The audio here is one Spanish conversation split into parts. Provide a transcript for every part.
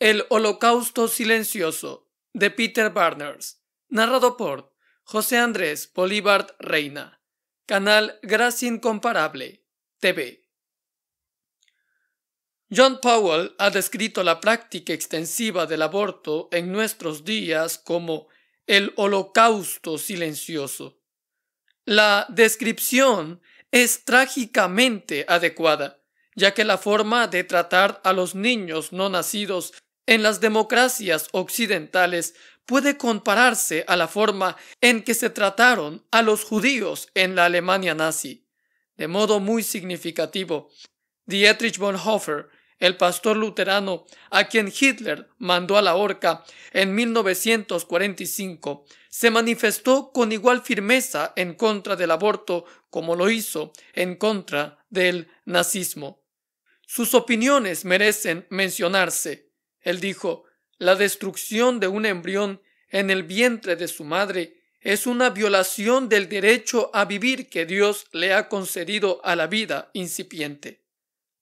El Holocausto Silencioso de Peter Barners, narrado por José Andrés Bolívar Reina, canal Gracia Incomparable, TV. John Powell ha descrito la práctica extensiva del aborto en nuestros días como el holocausto silencioso. La descripción es trágicamente adecuada, ya que la forma de tratar a los niños no nacidos en las democracias occidentales puede compararse a la forma en que se trataron a los judíos en la Alemania nazi. De modo muy significativo, Dietrich Bonhoeffer, el pastor luterano a quien Hitler mandó a la horca en 1945, se manifestó con igual firmeza en contra del aborto como lo hizo en contra del nazismo. Sus opiniones merecen mencionarse. Él dijo, la destrucción de un embrión en el vientre de su madre es una violación del derecho a vivir que Dios le ha concedido a la vida incipiente.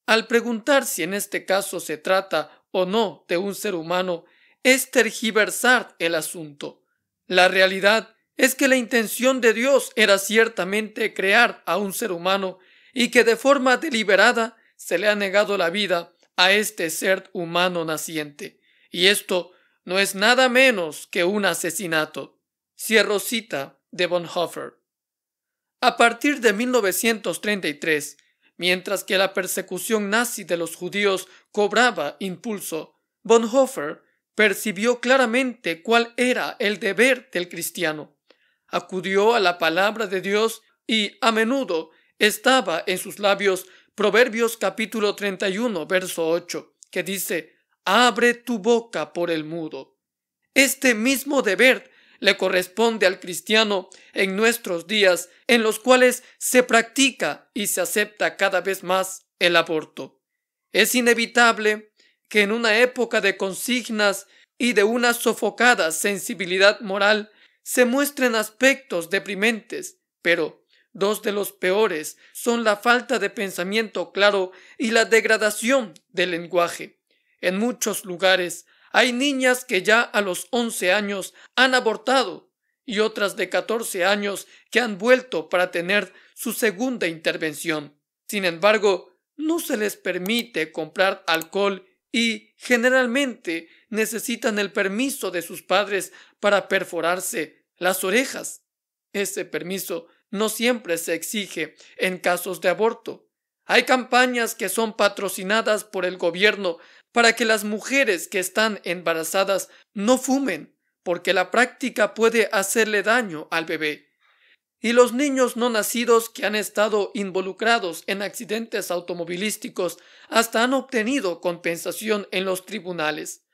Al preguntar si en este caso se trata o no de un ser humano, es tergiversar el asunto. La realidad es que la intención de Dios era ciertamente crear a un ser humano y que de forma deliberada se le ha negado la vida a este ser humano naciente. Y esto no es nada menos que un asesinato. Cierro cita de Bonhoeffer. A partir de 1933, mientras que la persecución nazi de los judíos cobraba impulso, Bonhoeffer percibió claramente cuál era el deber del cristiano. Acudió a la palabra de Dios y a menudo estaba en sus labios Proverbios capítulo 31, verso 8, que dice, abre tu boca por el mudo. Este mismo deber le corresponde al cristiano en nuestros días en los cuales se practica y se acepta cada vez más el aborto. Es inevitable que en una época de consignas y de una sofocada sensibilidad moral se muestren aspectos deprimentes, pero Dos de los peores son la falta de pensamiento claro y la degradación del lenguaje. En muchos lugares hay niñas que ya a los once años han abortado y otras de catorce años que han vuelto para tener su segunda intervención. Sin embargo, no se les permite comprar alcohol y generalmente necesitan el permiso de sus padres para perforarse las orejas. Ese permiso no siempre se exige en casos de aborto. Hay campañas que son patrocinadas por el gobierno para que las mujeres que están embarazadas no fumen, porque la práctica puede hacerle daño al bebé. Y los niños no nacidos que han estado involucrados en accidentes automovilísticos hasta han obtenido compensación en los tribunales.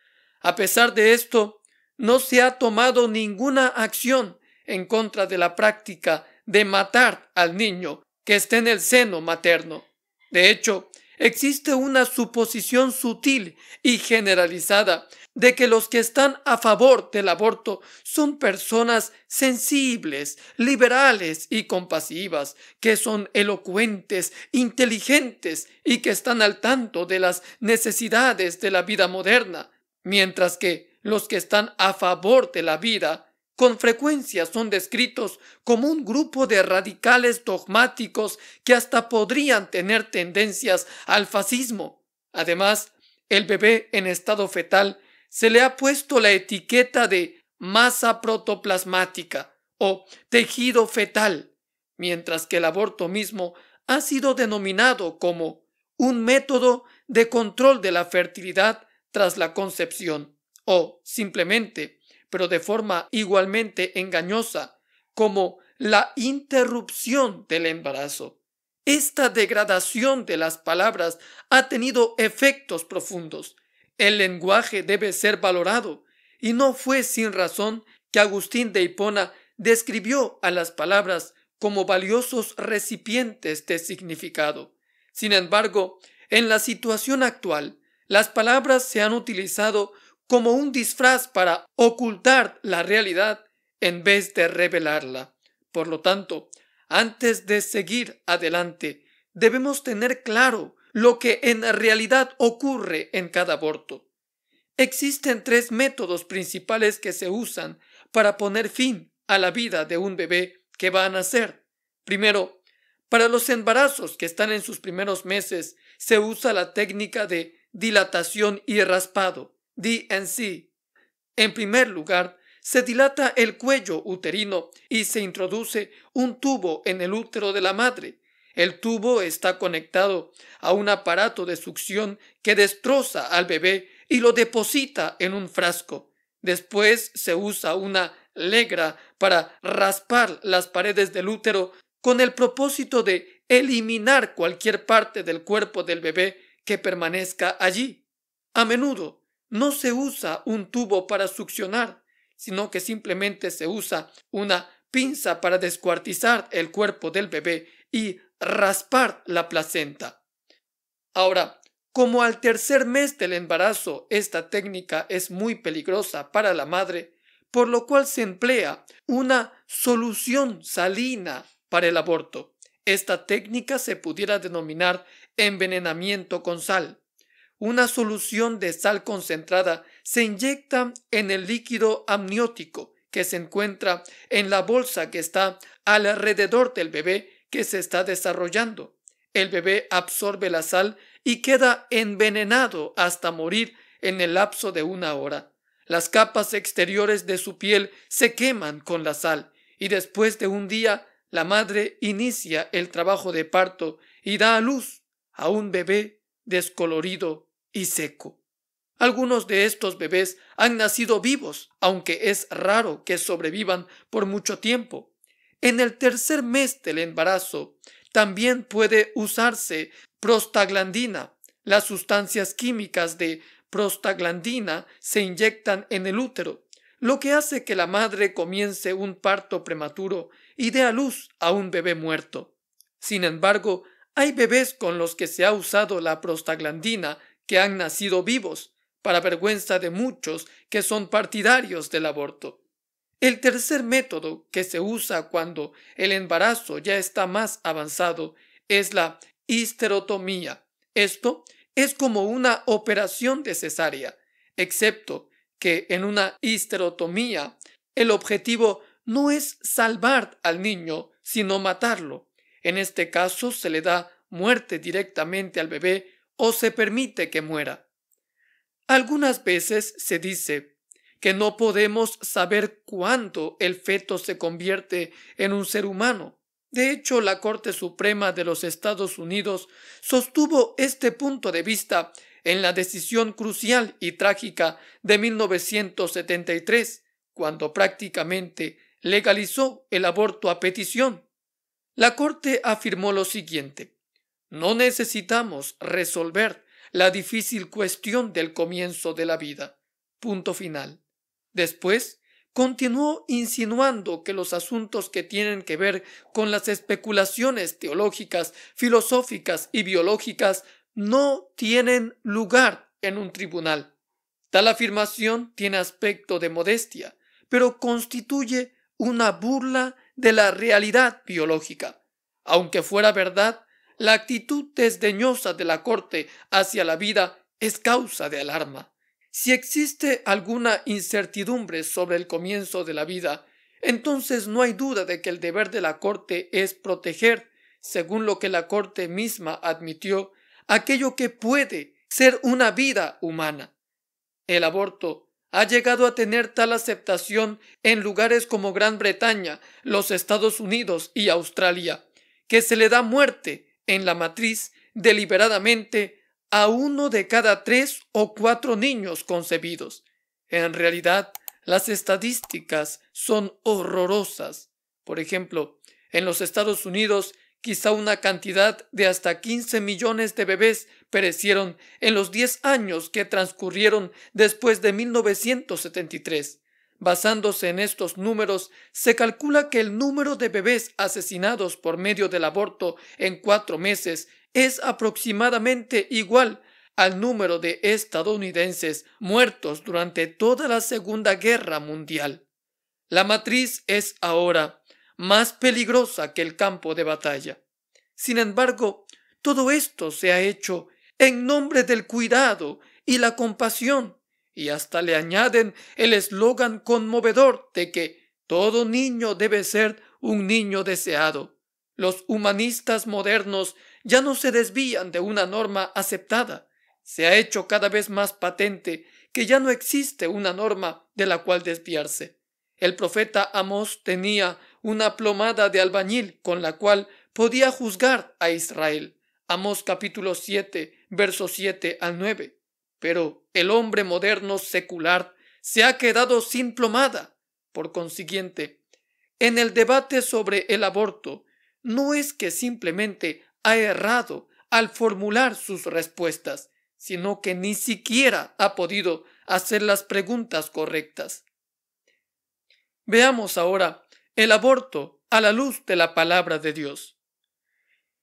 A pesar de esto, no se ha tomado ninguna acción en contra de la práctica de matar al niño que esté en el seno materno. De hecho, existe una suposición sutil y generalizada de que los que están a favor del aborto son personas sensibles, liberales y compasivas, que son elocuentes, inteligentes y que están al tanto de las necesidades de la vida moderna, mientras que los que están a favor de la vida con frecuencia son descritos como un grupo de radicales dogmáticos que hasta podrían tener tendencias al fascismo. Además, el bebé en estado fetal se le ha puesto la etiqueta de masa protoplasmática o tejido fetal, mientras que el aborto mismo ha sido denominado como un método de control de la fertilidad tras la concepción o simplemente pero de forma igualmente engañosa, como la interrupción del embarazo. Esta degradación de las palabras ha tenido efectos profundos. El lenguaje debe ser valorado, y no fue sin razón que Agustín de Hipona describió a las palabras como valiosos recipientes de significado. Sin embargo, en la situación actual, las palabras se han utilizado como un disfraz para ocultar la realidad en vez de revelarla. Por lo tanto, antes de seguir adelante, debemos tener claro lo que en realidad ocurre en cada aborto. Existen tres métodos principales que se usan para poner fin a la vida de un bebé que va a nacer. Primero, para los embarazos que están en sus primeros meses, se usa la técnica de dilatación y raspado sí, En primer lugar, se dilata el cuello uterino y se introduce un tubo en el útero de la madre. El tubo está conectado a un aparato de succión que destroza al bebé y lo deposita en un frasco. Después se usa una legra para raspar las paredes del útero con el propósito de eliminar cualquier parte del cuerpo del bebé que permanezca allí. A menudo no se usa un tubo para succionar, sino que simplemente se usa una pinza para descuartizar el cuerpo del bebé y raspar la placenta. Ahora, como al tercer mes del embarazo esta técnica es muy peligrosa para la madre, por lo cual se emplea una solución salina para el aborto. Esta técnica se pudiera denominar envenenamiento con sal. Una solución de sal concentrada se inyecta en el líquido amniótico que se encuentra en la bolsa que está alrededor del bebé que se está desarrollando. El bebé absorbe la sal y queda envenenado hasta morir en el lapso de una hora. Las capas exteriores de su piel se queman con la sal y después de un día la madre inicia el trabajo de parto y da a luz a un bebé descolorido y seco. Algunos de estos bebés han nacido vivos, aunque es raro que sobrevivan por mucho tiempo. En el tercer mes del embarazo también puede usarse prostaglandina. Las sustancias químicas de prostaglandina se inyectan en el útero, lo que hace que la madre comience un parto prematuro y dé a luz a un bebé muerto. Sin embargo, hay bebés con los que se ha usado la prostaglandina que han nacido vivos, para vergüenza de muchos que son partidarios del aborto. El tercer método que se usa cuando el embarazo ya está más avanzado es la histerotomía. Esto es como una operación de cesárea, excepto que en una histerotomía el objetivo no es salvar al niño, sino matarlo. En este caso se le da muerte directamente al bebé o se permite que muera. Algunas veces se dice que no podemos saber cuándo el feto se convierte en un ser humano. De hecho, la Corte Suprema de los Estados Unidos sostuvo este punto de vista en la decisión crucial y trágica de 1973, cuando prácticamente legalizó el aborto a petición. La Corte afirmó lo siguiente. No necesitamos resolver la difícil cuestión del comienzo de la vida. Punto final. Después, continuó insinuando que los asuntos que tienen que ver con las especulaciones teológicas, filosóficas y biológicas no tienen lugar en un tribunal. Tal afirmación tiene aspecto de modestia, pero constituye una burla de la realidad biológica. Aunque fuera verdad, la actitud desdeñosa de la corte hacia la vida es causa de alarma. Si existe alguna incertidumbre sobre el comienzo de la vida, entonces no hay duda de que el deber de la Corte es proteger, según lo que la Corte misma admitió, aquello que puede ser una vida humana. El aborto ha llegado a tener tal aceptación en lugares como Gran Bretaña, los Estados Unidos y Australia, que se le da muerte en la matriz deliberadamente a uno de cada tres o cuatro niños concebidos. En realidad, las estadísticas son horrorosas. Por ejemplo, en los Estados Unidos Quizá una cantidad de hasta 15 millones de bebés perecieron en los 10 años que transcurrieron después de 1973. Basándose en estos números, se calcula que el número de bebés asesinados por medio del aborto en cuatro meses es aproximadamente igual al número de estadounidenses muertos durante toda la Segunda Guerra Mundial. La matriz es ahora más peligrosa que el campo de batalla. Sin embargo, todo esto se ha hecho en nombre del cuidado y la compasión, y hasta le añaden el eslogan conmovedor de que todo niño debe ser un niño deseado. Los humanistas modernos ya no se desvían de una norma aceptada. Se ha hecho cada vez más patente que ya no existe una norma de la cual desviarse. El profeta Amós tenía una plomada de albañil con la cual podía juzgar a Israel. Amos capítulo 7, versos 7 al 9. Pero el hombre moderno secular se ha quedado sin plomada. Por consiguiente, en el debate sobre el aborto, no es que simplemente ha errado al formular sus respuestas, sino que ni siquiera ha podido hacer las preguntas correctas. Veamos ahora el aborto a la luz de la palabra de Dios.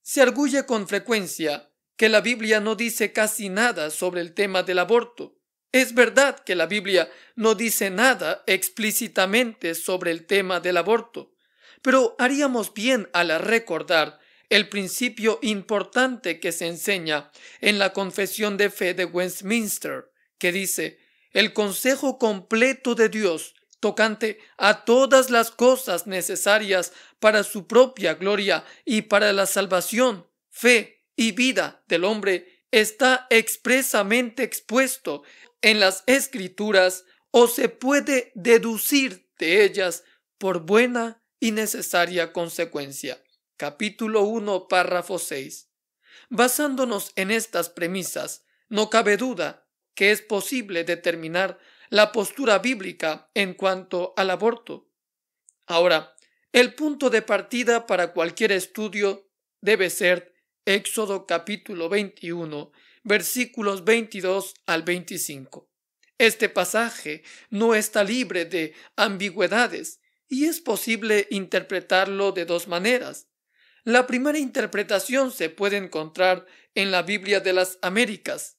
Se arguye con frecuencia que la Biblia no dice casi nada sobre el tema del aborto. Es verdad que la Biblia no dice nada explícitamente sobre el tema del aborto, pero haríamos bien al recordar el principio importante que se enseña en la Confesión de Fe de Westminster, que dice, el consejo completo de Dios tocante a todas las cosas necesarias para su propia gloria y para la salvación, fe y vida del hombre, está expresamente expuesto en las escrituras o se puede deducir de ellas por buena y necesaria consecuencia. Capítulo 1, párrafo 6. Basándonos en estas premisas, no cabe duda que es posible determinar la postura bíblica en cuanto al aborto. Ahora, el punto de partida para cualquier estudio debe ser Éxodo capítulo 21, versículos 22 al 25. Este pasaje no está libre de ambigüedades y es posible interpretarlo de dos maneras. La primera interpretación se puede encontrar en la Biblia de las Américas,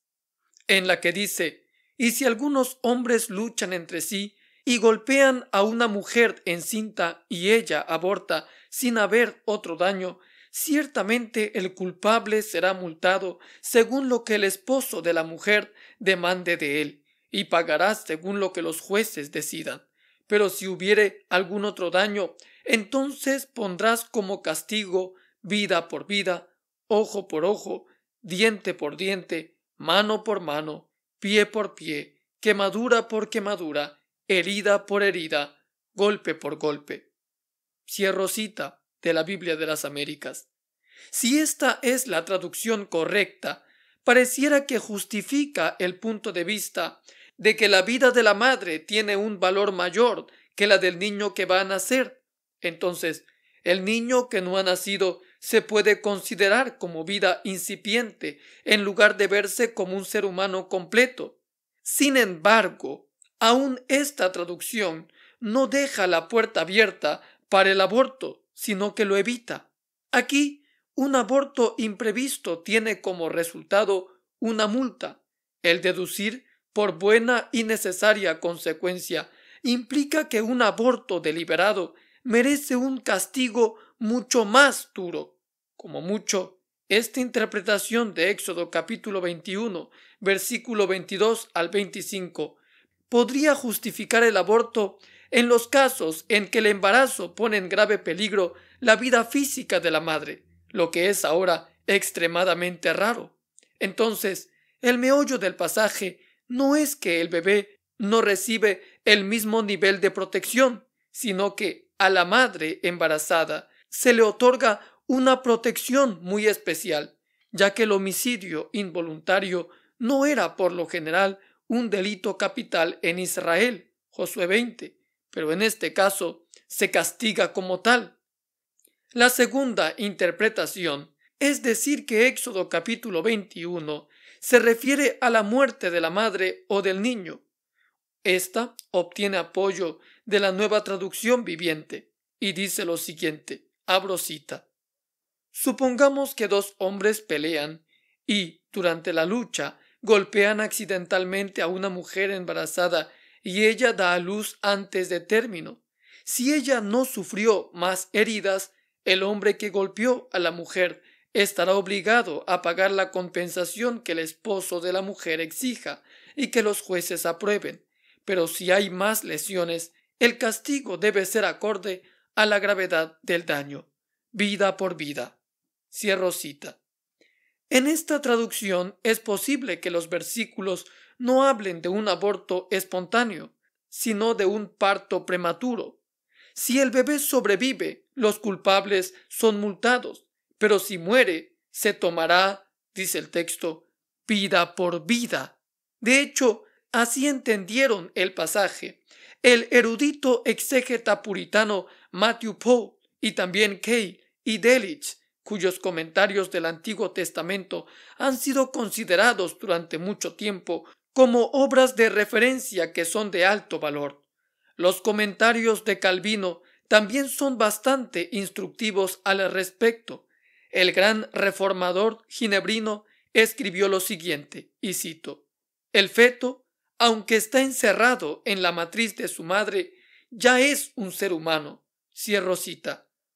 en la que dice y si algunos hombres luchan entre sí y golpean a una mujer encinta y ella aborta sin haber otro daño, ciertamente el culpable será multado según lo que el esposo de la mujer demande de él, y pagará según lo que los jueces decidan. Pero si hubiere algún otro daño, entonces pondrás como castigo vida por vida, ojo por ojo, diente por diente, mano por mano, pie por pie, quemadura por quemadura, herida por herida, golpe por golpe. Cierrocita cita de la Biblia de las Américas. Si esta es la traducción correcta, pareciera que justifica el punto de vista de que la vida de la madre tiene un valor mayor que la del niño que va a nacer. Entonces, el niño que no ha nacido se puede considerar como vida incipiente en lugar de verse como un ser humano completo. Sin embargo, aún esta traducción no deja la puerta abierta para el aborto, sino que lo evita. Aquí, un aborto imprevisto tiene como resultado una multa. El deducir por buena y necesaria consecuencia implica que un aborto deliberado merece un castigo mucho más duro. Como mucho, esta interpretación de Éxodo capítulo 21, versículo 22 al 25, podría justificar el aborto en los casos en que el embarazo pone en grave peligro la vida física de la madre, lo que es ahora extremadamente raro. Entonces, el meollo del pasaje no es que el bebé no recibe el mismo nivel de protección, sino que a la madre embarazada se le otorga una protección muy especial, ya que el homicidio involuntario no era por lo general un delito capital en Israel, Josué 20, pero en este caso se castiga como tal. La segunda interpretación es decir que Éxodo capítulo 21 se refiere a la muerte de la madre o del niño. Esta obtiene apoyo de la nueva traducción viviente y dice lo siguiente. Abro Supongamos que dos hombres pelean y, durante la lucha, golpean accidentalmente a una mujer embarazada y ella da a luz antes de término. Si ella no sufrió más heridas, el hombre que golpeó a la mujer estará obligado a pagar la compensación que el esposo de la mujer exija y que los jueces aprueben. Pero si hay más lesiones, el castigo debe ser acorde a la gravedad del daño, vida por vida. Cierro cita. En esta traducción es posible que los versículos no hablen de un aborto espontáneo, sino de un parto prematuro. Si el bebé sobrevive, los culpables son multados, pero si muere, se tomará, dice el texto, vida por vida. De hecho, así entendieron el pasaje. El erudito exégeta puritano Matthew Poe y también Kay y Delitz, cuyos comentarios del Antiguo Testamento han sido considerados durante mucho tiempo como obras de referencia que son de alto valor. Los comentarios de Calvino también son bastante instructivos al respecto. El gran reformador ginebrino escribió lo siguiente, y cito, El feto, aunque está encerrado en la matriz de su madre, ya es un ser humano Cierro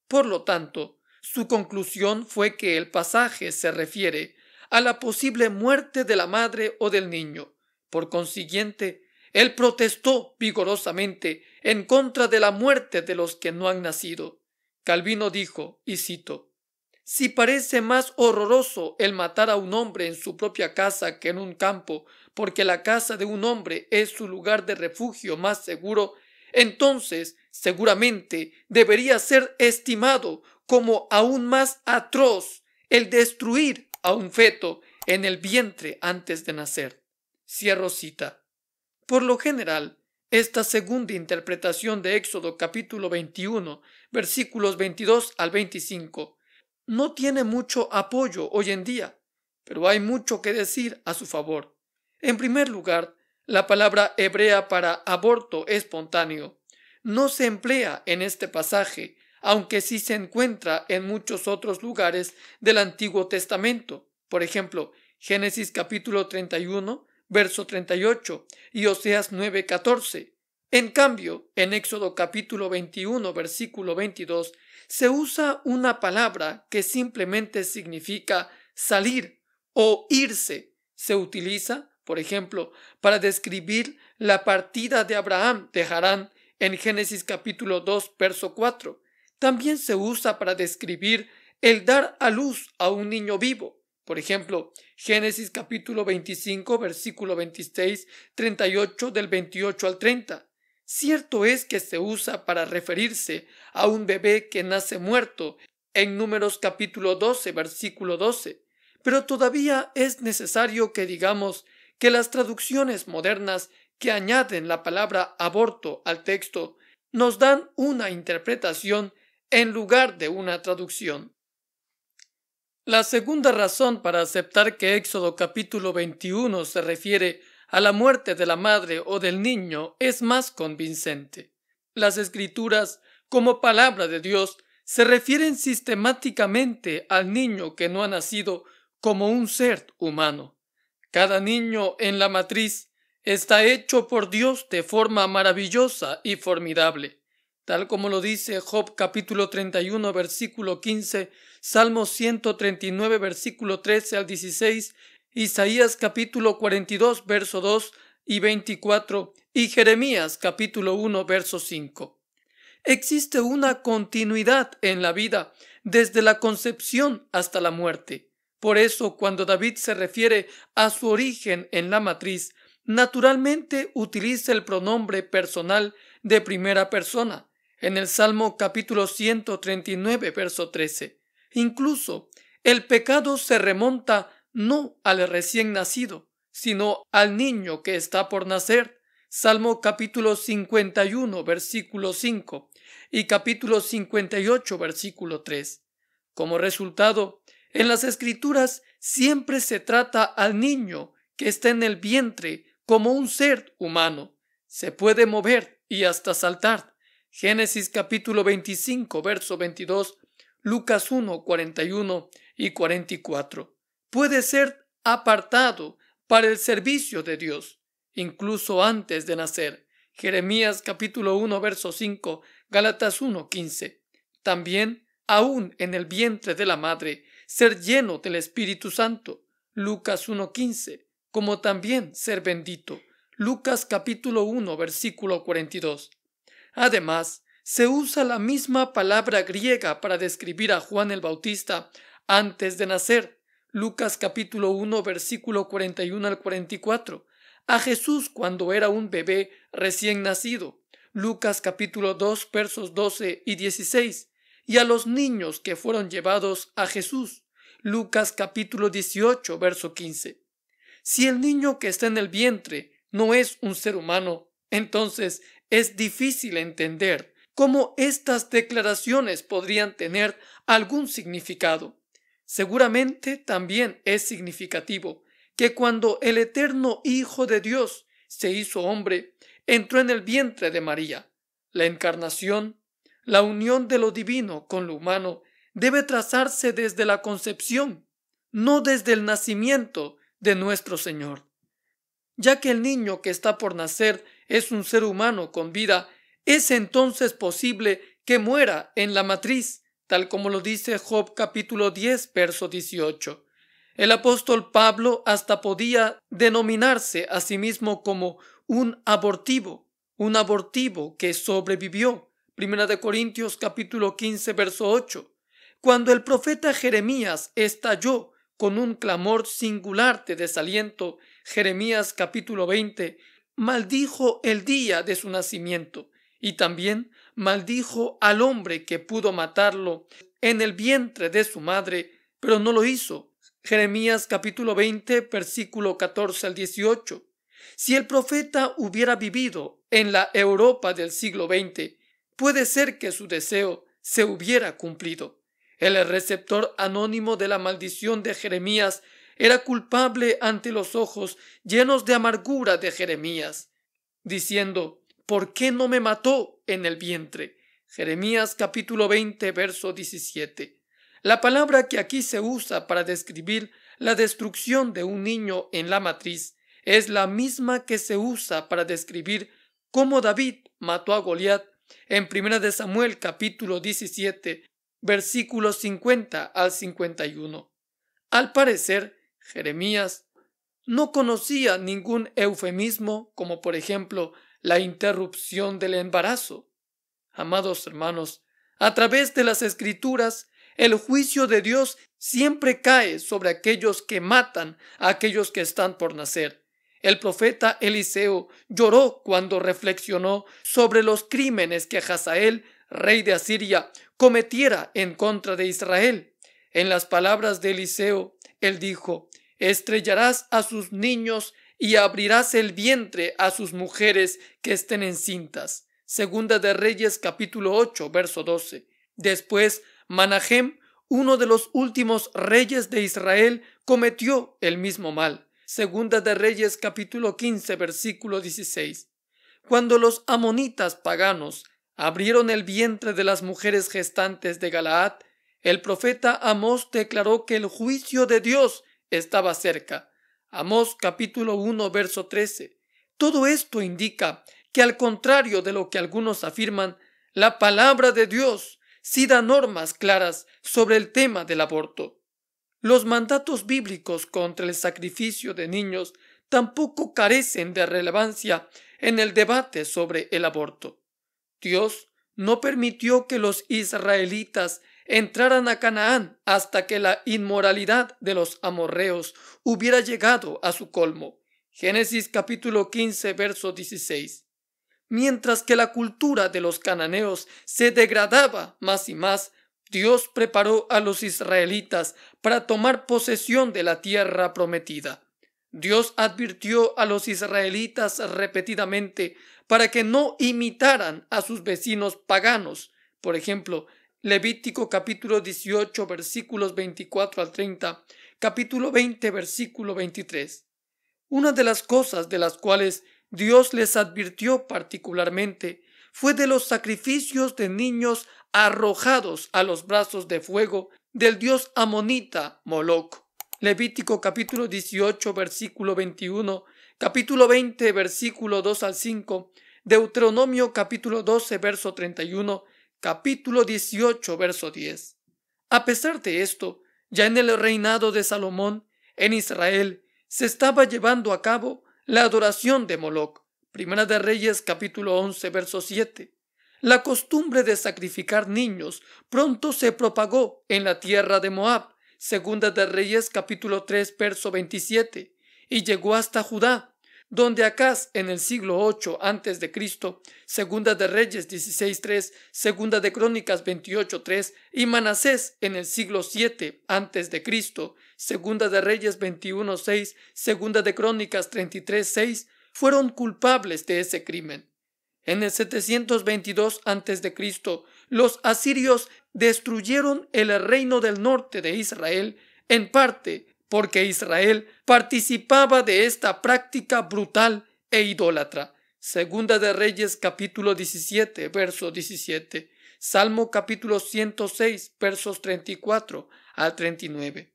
Por lo tanto, su conclusión fue que el pasaje se refiere a la posible muerte de la madre o del niño. Por consiguiente, él protestó vigorosamente en contra de la muerte de los que no han nacido. Calvino dijo, y cito, Si parece más horroroso el matar a un hombre en su propia casa que en un campo, porque la casa de un hombre es su lugar de refugio más seguro, entonces Seguramente debería ser estimado como aún más atroz el destruir a un feto en el vientre antes de nacer. Cierro cita. Por lo general, esta segunda interpretación de Éxodo capítulo 21, versículos 22 al 25, no tiene mucho apoyo hoy en día, pero hay mucho que decir a su favor. En primer lugar, la palabra hebrea para aborto espontáneo no se emplea en este pasaje, aunque sí se encuentra en muchos otros lugares del Antiguo Testamento. Por ejemplo, Génesis capítulo 31, verso 38 y Oseas 9, 14. En cambio, en Éxodo capítulo 21, versículo 22, se usa una palabra que simplemente significa salir o irse. Se utiliza, por ejemplo, para describir la partida de Abraham de Harán en Génesis capítulo 2, verso 4. También se usa para describir el dar a luz a un niño vivo. Por ejemplo, Génesis capítulo 25, versículo 26, 38 del 28 al 30. Cierto es que se usa para referirse a un bebé que nace muerto en números capítulo 12, versículo 12, pero todavía es necesario que digamos que las traducciones modernas que añaden la palabra aborto al texto nos dan una interpretación en lugar de una traducción. La segunda razón para aceptar que Éxodo capítulo 21 se refiere a la muerte de la madre o del niño es más convincente. Las escrituras, como palabra de Dios, se refieren sistemáticamente al niño que no ha nacido como un ser humano. Cada niño en la matriz está hecho por Dios de forma maravillosa y formidable, tal como lo dice Job capítulo 31 versículo 15, Salmo 139 versículo 13 al 16, Isaías capítulo 42 verso 2 y 24 y Jeremías capítulo 1 verso 5. Existe una continuidad en la vida desde la concepción hasta la muerte. Por eso, cuando David se refiere a su origen en la matriz, naturalmente utiliza el pronombre personal de primera persona en el Salmo capítulo 139, verso 13. Incluso el pecado se remonta no al recién nacido, sino al niño que está por nacer. Salmo capítulo 51, versículo 5 y capítulo 58, versículo 3. Como resultado, en las escrituras siempre se trata al niño que está en el vientre como un ser humano. Se puede mover y hasta saltar. Génesis capítulo 25, verso 22, Lucas 1, 41 y 44. Puede ser apartado para el servicio de Dios, incluso antes de nacer. Jeremías capítulo 1, verso 5, Galatas 1, 15. También, aún en el vientre de la madre, ser lleno del Espíritu Santo. Lucas 1, 15 como también ser bendito. Lucas capítulo 1 versículo 42. Además, se usa la misma palabra griega para describir a Juan el Bautista antes de nacer. Lucas capítulo 1 versículo 41 al 44. A Jesús cuando era un bebé recién nacido. Lucas capítulo 2 versos 12 y 16. Y a los niños que fueron llevados a Jesús. Lucas capítulo 18 verso 15. Si el niño que está en el vientre no es un ser humano, entonces es difícil entender cómo estas declaraciones podrían tener algún significado. Seguramente también es significativo que cuando el eterno Hijo de Dios se hizo hombre, entró en el vientre de María. La encarnación, la unión de lo divino con lo humano, debe trazarse desde la concepción, no desde el nacimiento, de nuestro Señor. Ya que el niño que está por nacer es un ser humano con vida, es entonces posible que muera en la matriz, tal como lo dice Job capítulo 10, verso 18. El apóstol Pablo hasta podía denominarse a sí mismo como un abortivo, un abortivo que sobrevivió. Primera de Corintios capítulo 15, verso 8. Cuando el profeta Jeremías estalló con un clamor singular de desaliento, Jeremías capítulo 20, maldijo el día de su nacimiento y también maldijo al hombre que pudo matarlo en el vientre de su madre, pero no lo hizo. Jeremías capítulo 20, versículo 14 al 18. Si el profeta hubiera vivido en la Europa del siglo XX, puede ser que su deseo se hubiera cumplido. El receptor anónimo de la maldición de Jeremías era culpable ante los ojos llenos de amargura de Jeremías, diciendo, ¿por qué no me mató en el vientre? Jeremías capítulo 20, verso 17. La palabra que aquí se usa para describir la destrucción de un niño en la matriz es la misma que se usa para describir cómo David mató a Goliath en 1 de Samuel capítulo 17 versículos 50 al 51. Al parecer, Jeremías no conocía ningún eufemismo como por ejemplo la interrupción del embarazo. Amados hermanos, a través de las escrituras, el juicio de Dios siempre cae sobre aquellos que matan a aquellos que están por nacer. El profeta Eliseo lloró cuando reflexionó sobre los crímenes que Hazael rey de Asiria, cometiera en contra de Israel. En las palabras de Eliseo, él dijo, estrellarás a sus niños y abrirás el vientre a sus mujeres que estén encintas. Segunda de Reyes capítulo 8, verso 12. Después, Manahem, uno de los últimos reyes de Israel, cometió el mismo mal. Segunda de Reyes capítulo 15, versículo 16. Cuando los amonitas paganos abrieron el vientre de las mujeres gestantes de Galaad, el profeta Amós declaró que el juicio de Dios estaba cerca. Amós capítulo 1 verso 13. Todo esto indica que al contrario de lo que algunos afirman, la palabra de Dios sí da normas claras sobre el tema del aborto. Los mandatos bíblicos contra el sacrificio de niños tampoco carecen de relevancia en el debate sobre el aborto. Dios no permitió que los israelitas entraran a Canaán hasta que la inmoralidad de los amorreos hubiera llegado a su colmo. Génesis capítulo 15, verso 16. Mientras que la cultura de los cananeos se degradaba más y más, Dios preparó a los israelitas para tomar posesión de la tierra prometida. Dios advirtió a los israelitas repetidamente para que no imitaran a sus vecinos paganos. Por ejemplo, Levítico capítulo 18 versículos 24 al 30, capítulo 20 versículo 23. Una de las cosas de las cuales Dios les advirtió particularmente fue de los sacrificios de niños arrojados a los brazos de fuego del dios amonita Moloc. Levítico capítulo 18 versículo 21 capítulo 20, versículo 2 al 5, Deuteronomio capítulo 12, verso 31, capítulo 18, verso 10. A pesar de esto, ya en el reinado de Salomón, en Israel, se estaba llevando a cabo la adoración de Moloch. Primera de Reyes capítulo 11, verso 7. La costumbre de sacrificar niños pronto se propagó en la tierra de Moab. Segunda de Reyes capítulo 3, verso 27 y llegó hasta Judá, donde Acaz en el siglo 8 antes de Cristo, Segunda de Reyes 16:3, Segunda de Crónicas 28:3 y Manasés en el siglo 7 antes de Cristo, Segunda de Reyes 21:6, Segunda de Crónicas 33:6 fueron culpables de ese crimen. En el 722 antes de Cristo, los asirios destruyeron el reino del norte de Israel en parte porque Israel participaba de esta práctica brutal e idólatra. Segunda de Reyes capítulo 17, verso 17. Salmo capítulo 106, versos 34 al 39.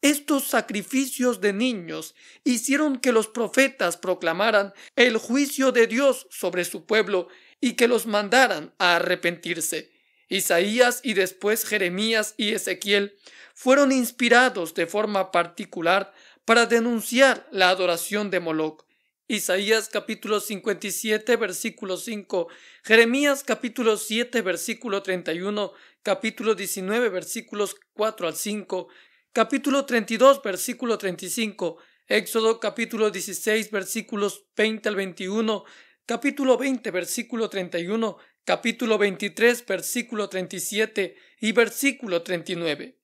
Estos sacrificios de niños hicieron que los profetas proclamaran el juicio de Dios sobre su pueblo y que los mandaran a arrepentirse. Isaías y después Jeremías y Ezequiel fueron inspirados de forma particular para denunciar la adoración de Moloch. Isaías capítulo 57 versículo 5, Jeremías capítulo 7 versículo 31, capítulo 19 versículos 4 al 5, capítulo 32 versículo 35, Éxodo capítulo 16 versículos 20 al 21, capítulo 20 versículo 31, capítulo 23, versículo 37 y versículo 39.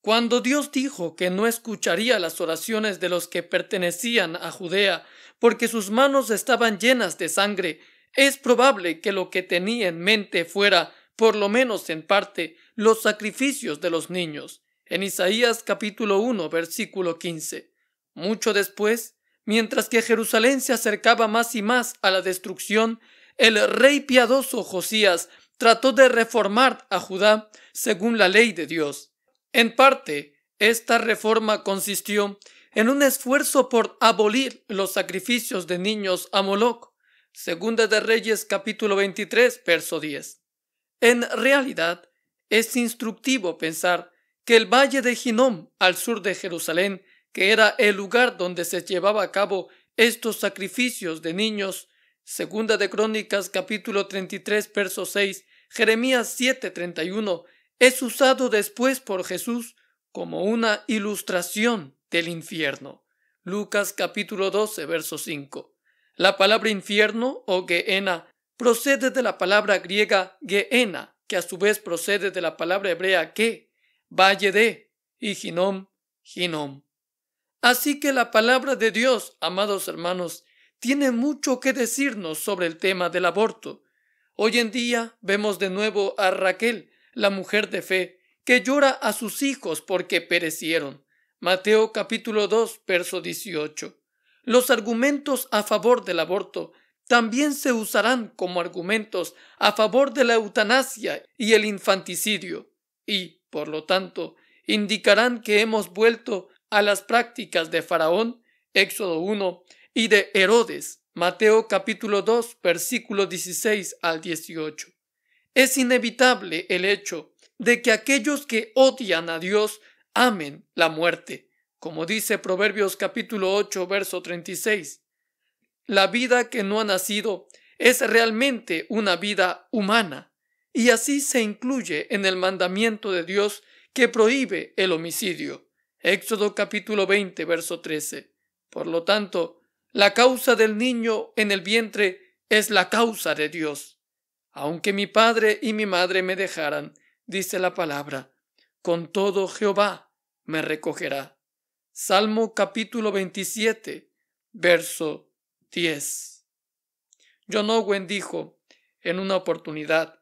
Cuando Dios dijo que no escucharía las oraciones de los que pertenecían a Judea, porque sus manos estaban llenas de sangre, es probable que lo que tenía en mente fuera, por lo menos en parte, los sacrificios de los niños. En Isaías capítulo 1, versículo 15. Mucho después, mientras que Jerusalén se acercaba más y más a la destrucción, el rey piadoso Josías trató de reformar a Judá según la ley de Dios. En parte, esta reforma consistió en un esfuerzo por abolir los sacrificios de niños a Moloch. Segunda de Reyes capítulo 23, verso 10. En realidad, es instructivo pensar que el valle de Ginom, al sur de Jerusalén, que era el lugar donde se llevaba a cabo estos sacrificios de niños, Segunda de Crónicas capítulo 33 verso 6, Jeremías 7 31, es usado después por Jesús como una ilustración del infierno. Lucas capítulo 12 verso 5. La palabra infierno o geena procede de la palabra griega geena, que a su vez procede de la palabra hebrea que, valle de, y ginom, ginom. Así que la palabra de Dios, amados hermanos, tiene mucho que decirnos sobre el tema del aborto. Hoy en día vemos de nuevo a Raquel, la mujer de fe, que llora a sus hijos porque perecieron. Mateo capítulo 2, verso 18. Los argumentos a favor del aborto también se usarán como argumentos a favor de la eutanasia y el infanticidio, y, por lo tanto, indicarán que hemos vuelto a las prácticas de Faraón, Éxodo 1, y de Herodes, Mateo capítulo 2, versículo 16 al 18. Es inevitable el hecho de que aquellos que odian a Dios amen la muerte, como dice Proverbios capítulo 8, verso 36. La vida que no ha nacido es realmente una vida humana, y así se incluye en el mandamiento de Dios que prohíbe el homicidio. Éxodo capítulo 20, verso 13. Por lo tanto, la causa del niño en el vientre es la causa de Dios. Aunque mi padre y mi madre me dejaran, dice la palabra, con todo Jehová me recogerá. Salmo capítulo 27, verso 10. John Owen dijo en una oportunidad,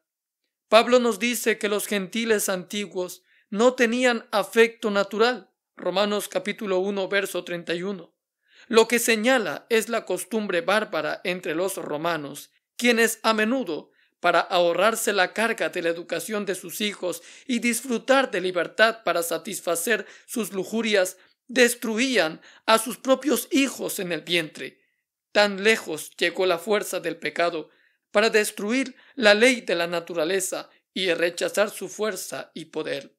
Pablo nos dice que los gentiles antiguos no tenían afecto natural. Romanos capítulo 1, verso 31. Lo que señala es la costumbre bárbara entre los romanos, quienes a menudo, para ahorrarse la carga de la educación de sus hijos y disfrutar de libertad para satisfacer sus lujurias, destruían a sus propios hijos en el vientre. Tan lejos llegó la fuerza del pecado para destruir la ley de la naturaleza y rechazar su fuerza y poder.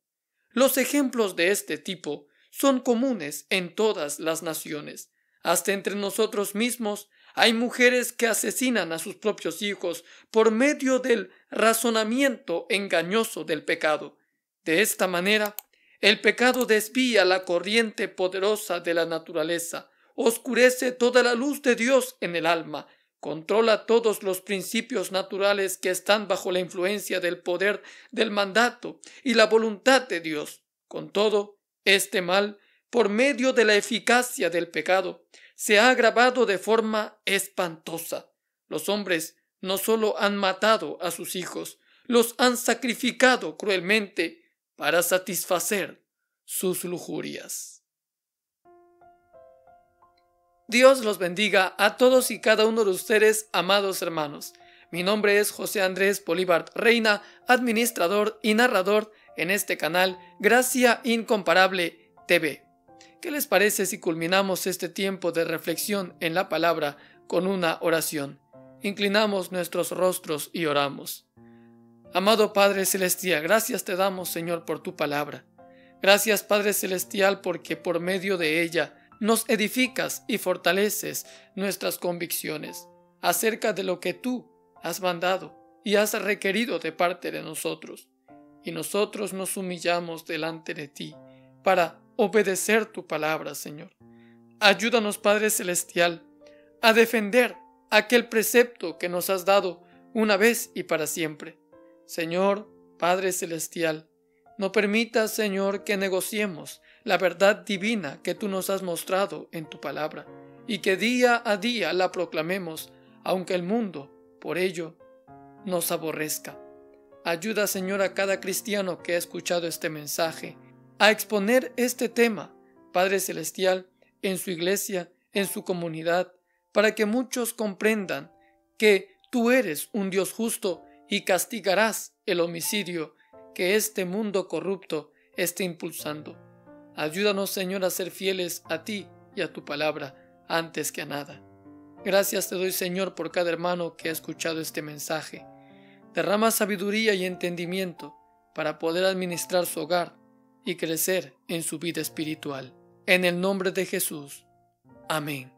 Los ejemplos de este tipo son comunes en todas las naciones. Hasta entre nosotros mismos hay mujeres que asesinan a sus propios hijos por medio del razonamiento engañoso del pecado. De esta manera, el pecado desvía la corriente poderosa de la naturaleza, oscurece toda la luz de Dios en el alma, controla todos los principios naturales que están bajo la influencia del poder, del mandato y la voluntad de Dios. Con todo, este mal por medio de la eficacia del pecado, se ha agravado de forma espantosa. Los hombres no solo han matado a sus hijos, los han sacrificado cruelmente para satisfacer sus lujurias. Dios los bendiga a todos y cada uno de ustedes, amados hermanos. Mi nombre es José Andrés Bolívar Reina, administrador y narrador en este canal Gracia Incomparable TV. ¿Qué les parece si culminamos este tiempo de reflexión en la palabra con una oración? Inclinamos nuestros rostros y oramos. Amado Padre Celestial, gracias te damos, Señor, por tu palabra. Gracias, Padre Celestial, porque por medio de ella nos edificas y fortaleces nuestras convicciones acerca de lo que tú has mandado y has requerido de parte de nosotros. Y nosotros nos humillamos delante de ti para obedecer tu palabra, Señor. Ayúdanos, Padre Celestial, a defender aquel precepto que nos has dado una vez y para siempre. Señor, Padre Celestial, no permitas, Señor, que negociemos la verdad divina que tú nos has mostrado en tu palabra, y que día a día la proclamemos, aunque el mundo, por ello, nos aborrezca. Ayuda, Señor, a cada cristiano que ha escuchado este mensaje, a exponer este tema, Padre Celestial, en su iglesia, en su comunidad, para que muchos comprendan que tú eres un Dios justo y castigarás el homicidio que este mundo corrupto esté impulsando. Ayúdanos, Señor, a ser fieles a ti y a tu palabra antes que a nada. Gracias te doy, Señor, por cada hermano que ha escuchado este mensaje. Derrama sabiduría y entendimiento para poder administrar su hogar y crecer en su vida espiritual. En el nombre de Jesús. Amén.